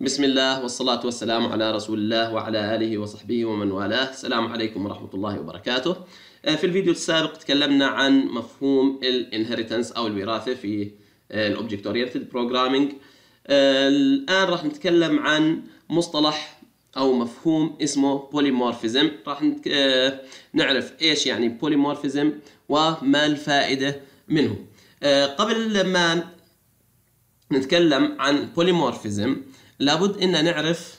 بسم الله والصلاة والسلام على رسول الله وعلى آله وصحبه ومن والاه السلام عليكم ورحمة الله وبركاته آه، في الفيديو السابق تكلمنا عن مفهوم الانهيرتنس أو الوراثة في الأوبجكت أورينتد بروجرامينج الآن راح نتكلم عن مصطلح أو مفهوم اسمه بوليمورفيزم راح آه، نعرف إيش يعني بوليمورفيزم وما الفائدة منه آه، قبل ما نتكلم عن بوليمورفيزم لابد ان نعرف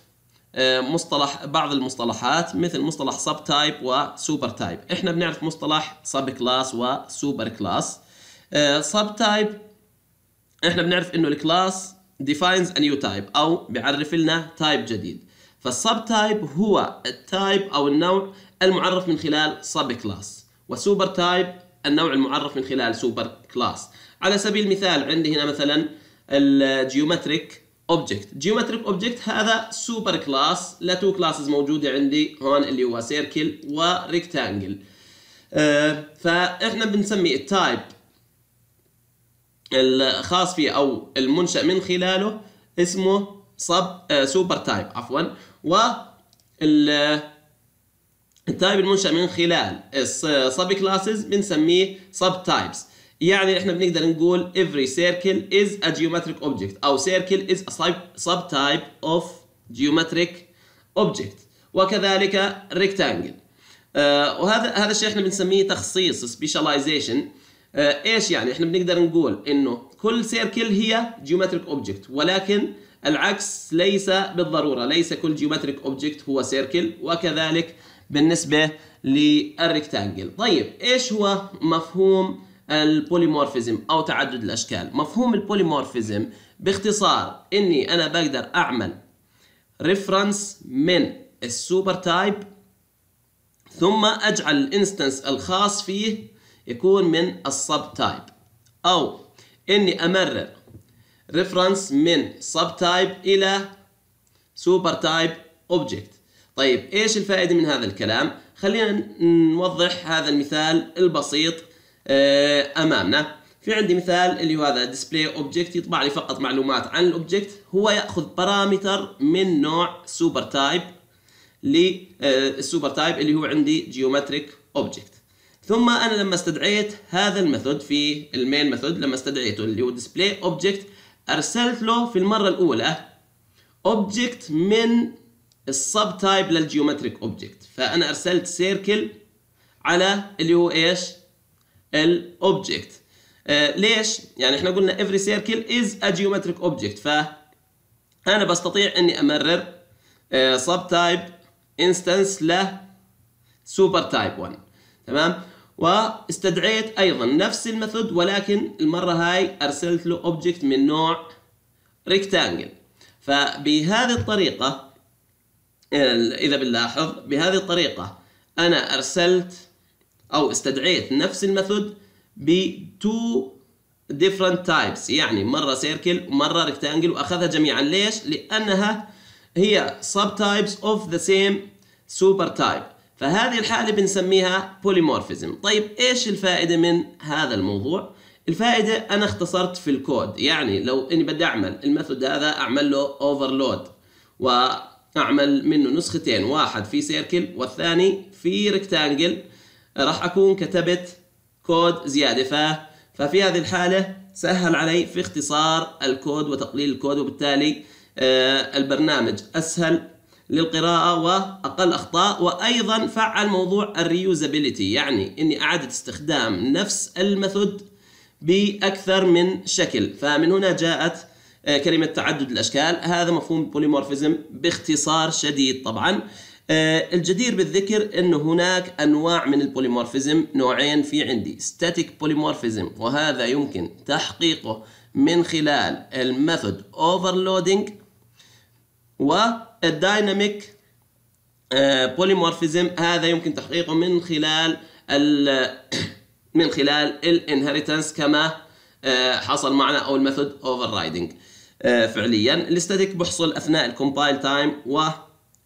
آه، مصطلح بعض المصطلحات مثل مصطلح سب تايب وسوبر تايب احنا بنعرف مصطلح سب كلاس وسوبر كلاس سب تايب احنا بنعرف انه الكلاس defines a new type او بيعرف لنا تايب جديد فالسب تايب هو التايب او النوع المعرف من خلال سب كلاس وسوبر تايب النوع المعرف من خلال سوبر كلاس على سبيل المثال عندي هنا مثلا الجيومتريك اوبجكت جيومتريك اوبجكت هذا سوبر كلاس لتو كلاسز موجوده عندي هون اللي هو سيركل وريكتانجل آه، فاحنا بنسمي التايب الخاص فيه او المنشا من خلاله اسمه سب سوبر تايب عفوا و التايب المنشا من خلال السب كلاسز بنسميه سب تايبس يعني احنا بنقدر نقول every circle is a geometric object او circle is a subtype of geometric object وكذلك rectangle آه وهذا هذا الشيء احنا بنسميه تخصيص specialization آه ايش يعني احنا بنقدر نقول انه كل سيركل هي جيومتريك اوبجكت ولكن العكس ليس بالضروره ليس كل جيومتريك اوبجكت هو سيركل وكذلك بالنسبه للريكتانجل طيب ايش هو مفهوم البوليمورفيزم او تعدد الاشكال مفهوم البوليمورفيزم باختصار اني انا بقدر اعمل ريفرنس من السوبر تايب ثم اجعل الانستنس الخاص فيه يكون من السب تايب او اني امرر ريفرنس من سب تايب الى سوبر تايب اوبجكت طيب ايش الفائده من هذا الكلام خلينا نوضح هذا المثال البسيط آه، امامنا في عندي مثال اللي هو هذا display object يطبع لي فقط معلومات عن الاوبجكت هو ياخذ بارامتر من نوع سوبر تايب للسوبر تايب اللي هو عندي جيومتريك اوبجكت ثم انا لما استدعيت هذا الميثود في المين ميثود لما استدعيته اللي هو display object ارسلت له في المره الاولى اوبجكت من السب تايب للجيومتريك اوبجكت فانا ارسلت سيركل على اللي هو ايش الاوبجكت آه ليش يعني احنا قلنا every circle is a geometric object فانا بستطيع اني امرر آه sub type instance ل super type 1 تمام واستدعيت ايضا نفس الميثود ولكن المره هاي ارسلت له اوبجكت من نوع ريكتانجل فبهذه الطريقه آه، اذا بنلاحظ بهذه الطريقه انا ارسلت أو استدعيت نفس الميثود تو different types يعني مرة سيركل ومرة ريكتانجل وأخذها جميعا ليش؟ لأنها هي سب تايبس of the same سوبر تايب فهذه الحالة بنسميها بوليمورفيزم طيب إيش الفائدة من هذا الموضوع؟ الفائدة أنا اختصرت في الكود يعني لو إني بدي أعمل الميثود هذا أعمل له اوفرلود وأعمل منه نسختين واحد في سيركل والثاني في ريكتانجل راح اكون كتبت كود زياده ف ففي هذه الحاله سهل علي في اختصار الكود وتقليل الكود وبالتالي آه، البرنامج اسهل للقراءة وأقل أخطاء وأيضا فعل موضوع الريوزابيليتي يعني أني أعادة استخدام نفس الميثود بأكثر من شكل فمن هنا جاءت آه، كلمة تعدد الأشكال هذا مفهوم بوليمورفيزم باختصار شديد طبعا آه، الجدير بالذكر انه هناك أنواع من البوليمورفيزم نوعين في عندي ستاتيك بوليمورفيزم وهذا يمكن تحقيقه من خلال الميثود اوفرلودنج والدايناميك بوليمورفيزم هذا يمكن تحقيقه من خلال من خلال الانهيرتنس كما آه، حصل معنا او الميثود اوفر رايدنج فعليا الاستاتيك بحصل اثناء الكومبايل تايم و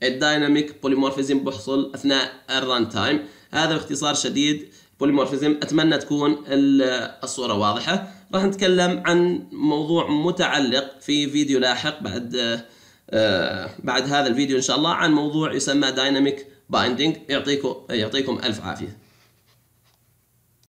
الدايناميك بوليمورفيزم بحصل اثناء الران تايم هذا باختصار شديد بوليمورفيزم اتمنى تكون الصوره واضحه راح نتكلم عن موضوع متعلق في فيديو لاحق بعد آه بعد هذا الفيديو ان شاء الله عن موضوع يسمى دايناميك بايندينج يعطيكم يعطيكم الف عافيه